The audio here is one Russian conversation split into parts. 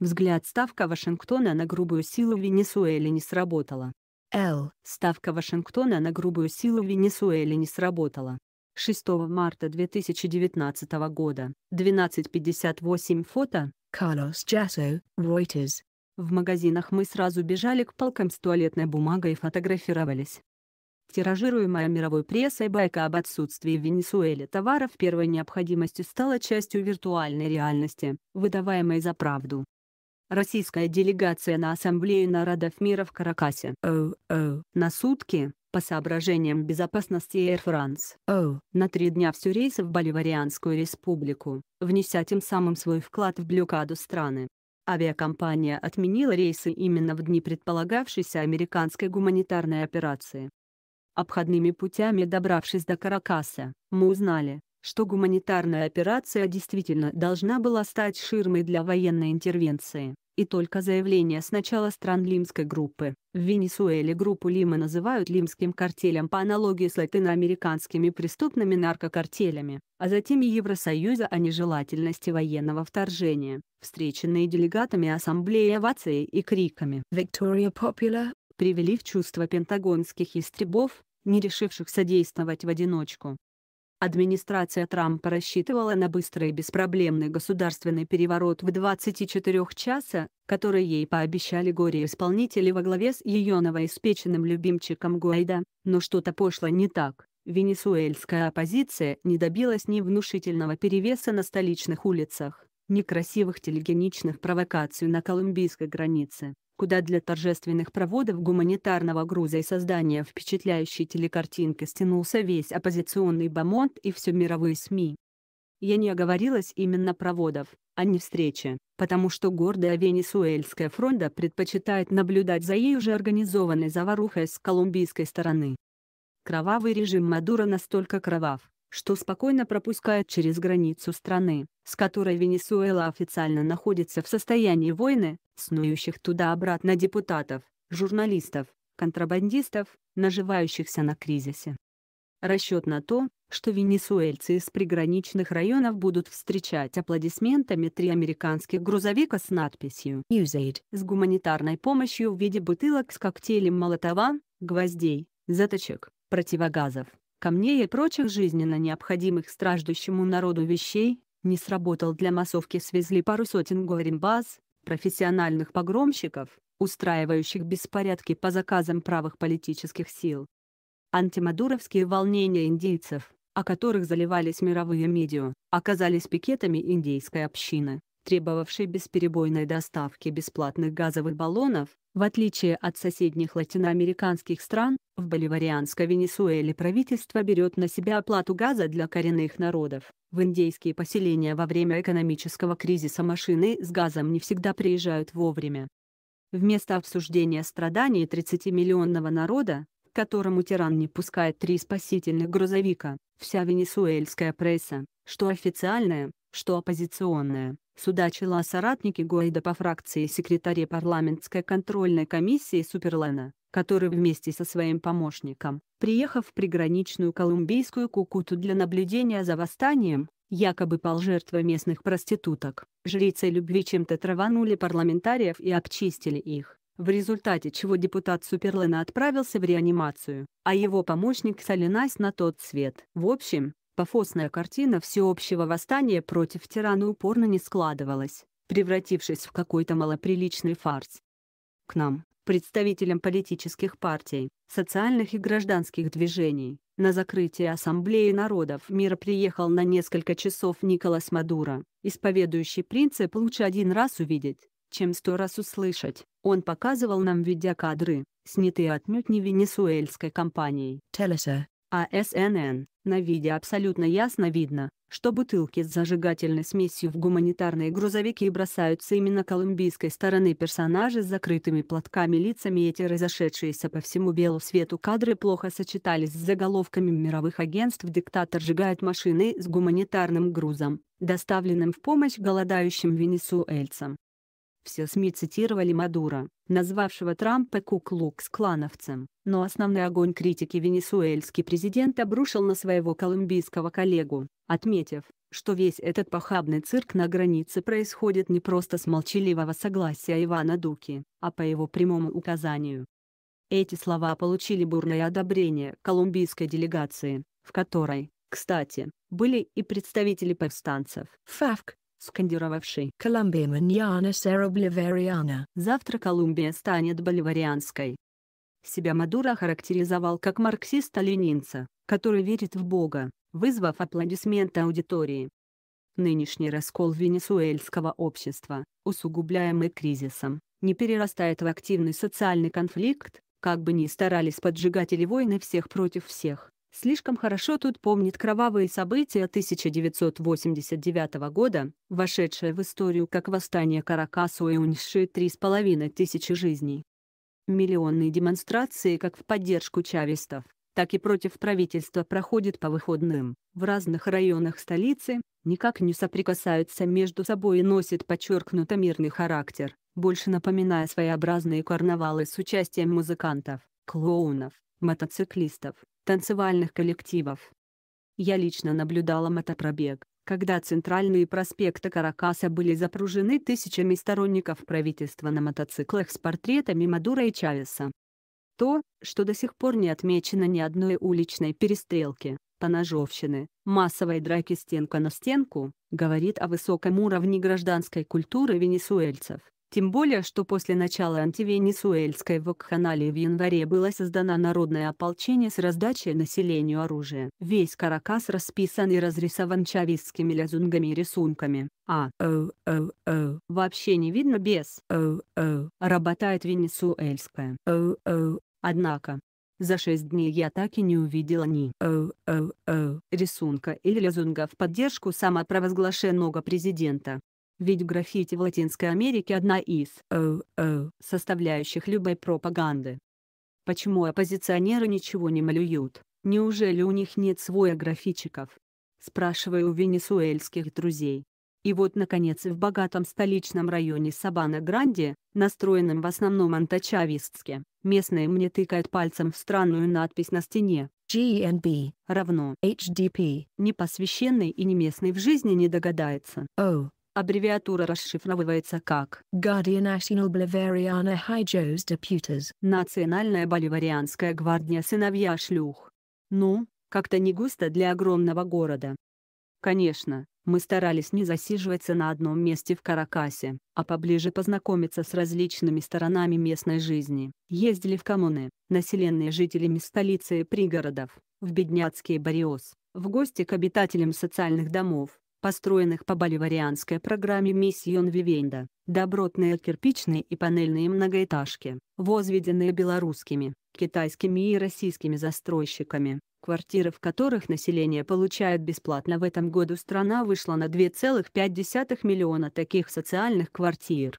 Взгляд ставка Вашингтона на грубую силу в не сработала. Л. Ставка Вашингтона на грубую силу в не сработала. 6 марта 2019 года, 12.58 фото, Карлос Jasso, Reuters. В магазинах мы сразу бежали к полкам с туалетной бумагой и фотографировались. Тиражируемая мировой прессой байка об отсутствии в Венесуэле товаров первой необходимости стала частью виртуальной реальности, выдаваемой за правду российская делегация на Ассамблею народов мира в Каракасе. Oh, oh. На сутки, по соображениям безопасности Air France, oh. на три дня все рейсы в Боливарианскую республику, внеся тем самым свой вклад в блокаду страны. Авиакомпания отменила рейсы именно в дни предполагавшейся американской гуманитарной операции. Обходными путями добравшись до Каракаса, мы узнали, что гуманитарная операция действительно должна была стать ширмой для военной интервенции, и только заявление сначала стран Лимской группы. В Венесуэле группу Лима называют Лимским картелем по аналогии с латиноамериканскими преступными наркокартелями, а затем и Евросоюза о нежелательности военного вторжения, встреченные делегатами ассамблеи овацией и криками Виктория Popular» привели в чувство пентагонских истребов, не решившихся действовать в одиночку. Администрация Трампа рассчитывала на быстрый и беспроблемный государственный переворот в 24 часа, который ей пообещали горе-исполнители во главе с ее новоиспеченным любимчиком Гуайда, но что-то пошло не так. Венесуэльская оппозиция не добилась ни внушительного перевеса на столичных улицах, некрасивых телегеничных провокаций на колумбийской границе, куда для торжественных проводов гуманитарного груза и создания впечатляющей телекартинки стянулся весь оппозиционный бомонд и все мировые СМИ. Я не оговорилась именно проводов, а не встречи, потому что гордая венесуэльская фронта предпочитает наблюдать за ей уже организованной заварухой с колумбийской стороны. Кровавый режим Мадура настолько кровав, что спокойно пропускает через границу страны, с которой Венесуэла официально находится в состоянии войны, снующих туда-обратно депутатов, журналистов, контрабандистов, наживающихся на кризисе. Расчет на то, что венесуэльцы из приграничных районов будут встречать аплодисментами три американских грузовика с надписью «USAID» с гуманитарной помощью в виде бутылок с коктейлем молотова, гвоздей, заточек, противогазов камней и прочих жизненно необходимых страждущему народу вещей, не сработал для массовки свезли пару сотен горембаз, профессиональных погромщиков, устраивающих беспорядки по заказам правых политических сил. Антимадуровские волнения индейцев, о которых заливались мировые медиа, оказались пикетами индейской общины требовавшей бесперебойной доставки бесплатных газовых баллонов, в отличие от соседних латиноамериканских стран, в боливарианской Венесуэле правительство берет на себя оплату газа для коренных народов. В индейские поселения во время экономического кризиса машины с газом не всегда приезжают вовремя. Вместо обсуждения страданий 30-миллионного народа, которому тиран не пускает три спасительных грузовика, вся венесуэльская пресса, что официальная, что оппозиционная, судачила соратники соратнике Гуайда по фракции секретаре парламентской контрольной комиссии Суперлена, который вместе со своим помощником, приехав в приграничную колумбийскую Кукуту для наблюдения за восстанием, якобы пал жертвой местных проституток. Жрицы любви чем-то траванули парламентариев и обчистили их, в результате чего депутат Суперлена отправился в реанимацию, а его помощник Солинась на тот свет. В общем, Пафосная картина всеобщего восстания против тирана упорно не складывалась, превратившись в какой-то малоприличный фарс. К нам, представителям политических партий, социальных и гражданских движений, на закрытие Ассамблеи народов мира приехал на несколько часов Николас Мадуро, исповедующий принцип «лучше один раз увидеть, чем сто раз услышать». Он показывал нам видеокадры, снятые отнюдь не венесуэльской компанией Телеса, а СНН, на видео абсолютно ясно видно, что бутылки с зажигательной смесью в гуманитарные грузовики бросаются именно колумбийской стороны персонажи с закрытыми платками лицами эти разошедшиеся по всему белу свету кадры плохо сочетались с заголовками мировых агентств «Диктатор сжигает машины с гуманитарным грузом», доставленным в помощь голодающим венесуэльцам. Все СМИ цитировали Мадура, назвавшего Трампа куклукс-клановцем, но основной огонь критики венесуэльский президент обрушил на своего колумбийского коллегу, отметив, что весь этот похабный цирк на границе происходит не просто с молчаливого согласия Ивана Дуки, а по его прямому указанию. Эти слова получили бурное одобрение колумбийской делегации, в которой, кстати, были и представители повстанцев. ФАВК, скандировавший «Колумбия маньяна сера боливариана». Завтра Колумбия станет боливарианской. Себя Мадуро характеризовал как марксиста-ленинца, который верит в Бога, вызвав аплодисменты аудитории. Нынешний раскол венесуэльского общества, усугубляемый кризисом, не перерастает в активный социальный конфликт, как бы ни старались поджигатели войны всех против всех слишком хорошо тут помнит кровавые события 1989 года, вошедшие в историю как восстание Каракасу и три с половиной тысячи жизней. Миллионные демонстрации как в поддержку чавистов, так и против правительства проходят по выходным, в разных районах столицы, никак не соприкасаются между собой и носят подчеркнуто мирный характер, больше напоминая своеобразные карнавалы с участием музыкантов, клоунов, мотоциклистов, танцевальных коллективов. Я лично наблюдала мотопробег, когда центральные проспекты Каракаса были запружены тысячами сторонников правительства на мотоциклах с портретами Мадура и Чавеса. То, что до сих пор не отмечено ни одной уличной перестрелки, поножовщины, массовой драки стенка на стенку, говорит о высоком уровне гражданской культуры венесуэльцев. Тем более, что после начала антивенесуэльской вакханалии в январе было создано народное ополчение с раздачей населению оружия. Весь Каракас расписан и разрисован чавистскими лязунгами и рисунками. А э, э, э. вообще не видно без работает венесуэльская. Однако, за шесть дней я так и не увидела ни рисунка или лозунга в поддержку самопровозглашенного президента. Ведь граффити в Латинской Америке одна из э, э, составляющих любой пропаганды. Почему оппозиционеры ничего не малюют? Неужели у них нет своя графичиков? Спрашиваю у венесуэльских друзей. И вот, наконец, в богатом столичном районе Сабана-Гранде, настроенном в основном антачавистски, местные мне тыкают пальцем в странную надпись на стене. GNB равно HDP. Непосвященный и не местный в жизни не догадается. О, oh, Аббревиатура расшифровывается как «Guardia Nacional Bolivariana Hijos Deputas» — «Национальная боливарианская гвардия сыновья шлюх». Ну, как-то не густо для огромного города. Конечно, мы старались не засиживаться на одном месте в Каракасе, а поближе познакомиться с различными сторонами местной жизни. Ездили в коммуны, населенные жителями столицы и пригородов, в бедняцкие бариос, в гости к обитателям социальных домов, построенных по боливарианской программе «Миссион Вивенда», добротные кирпичные и панельные многоэтажки, возведенные белорусскими, китайскими и российскими застройщиками, квартиры в которых население получает бесплатно в этом году страна вышла на 2,5 миллиона таких социальных квартир.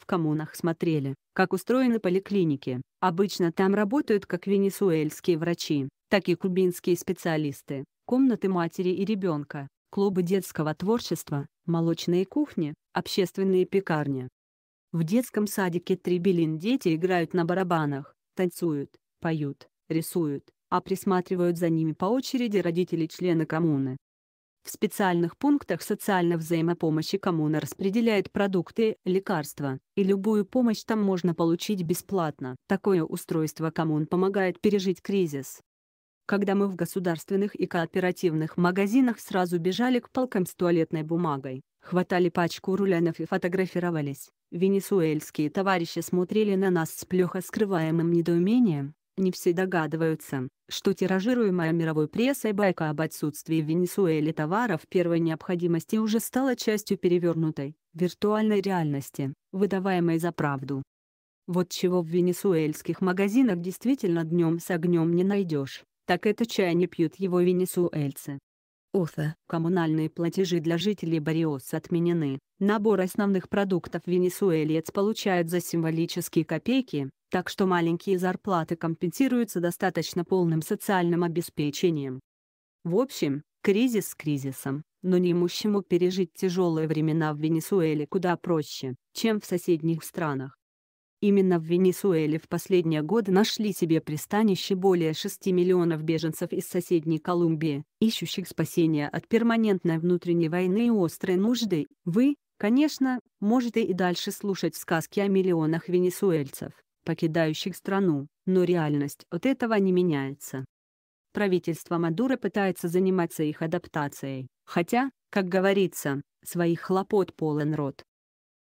В коммунах смотрели, как устроены поликлиники, обычно там работают как венесуэльские врачи, так и кубинские специалисты, комнаты матери и ребенка, клубы детского творчества, молочные кухни, общественные пекарни. В детском садике Трибелин дети играют на барабанах, танцуют, поют, рисуют, а присматривают за ними по очереди родители-члены коммуны. В специальных пунктах социальной взаимопомощи коммуна распределяет продукты, лекарства, и любую помощь там можно получить бесплатно. Такое устройство коммун помогает пережить кризис когда мы в государственных и кооперативных магазинах сразу бежали к полкам с туалетной бумагой, хватали пачку рулянов и фотографировались. Венесуэльские товарищи смотрели на нас с плохо скрываемым недоумением, не все догадываются, что тиражируемая мировой прессой байка об отсутствии в Венесуэле товаров первой необходимости уже стала частью перевернутой, виртуальной реальности, выдаваемой за правду. Вот чего в венесуэльских магазинах действительно днем с огнем не найдешь так это чай не пьют его венесуэльцы. Офа. Коммунальные платежи для жителей Бариос отменены. Набор основных продуктов венесуэлец получает за символические копейки, так что маленькие зарплаты компенсируются достаточно полным социальным обеспечением. В общем, кризис с кризисом, но неимущему пережить тяжелые времена в Венесуэле куда проще, чем в соседних странах. Именно в Венесуэле в последние годы нашли себе пристанище более 6 миллионов беженцев из соседней Колумбии, ищущих спасения от перманентной внутренней войны и острой нужды. Вы, конечно, можете и дальше слушать сказки о миллионах венесуэльцев, покидающих страну, но реальность от этого не меняется. Правительство Мадуро пытается заниматься их адаптацией, хотя, как говорится, своих хлопот полон рот.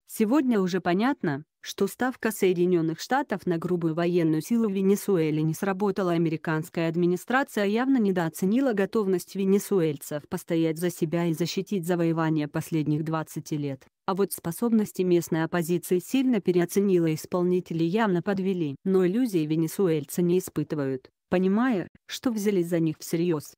Сегодня уже понятно, что ставка Соединенных Штатов на грубую военную силу в Венесуэле не сработала американская администрация явно недооценила готовность венесуэльцев постоять за себя и защитить завоевания последних 20 лет, а вот способности местной оппозиции сильно переоценила исполнители явно подвели. Но иллюзии венесуэльцы не испытывают, понимая, что взялись за них всерьез.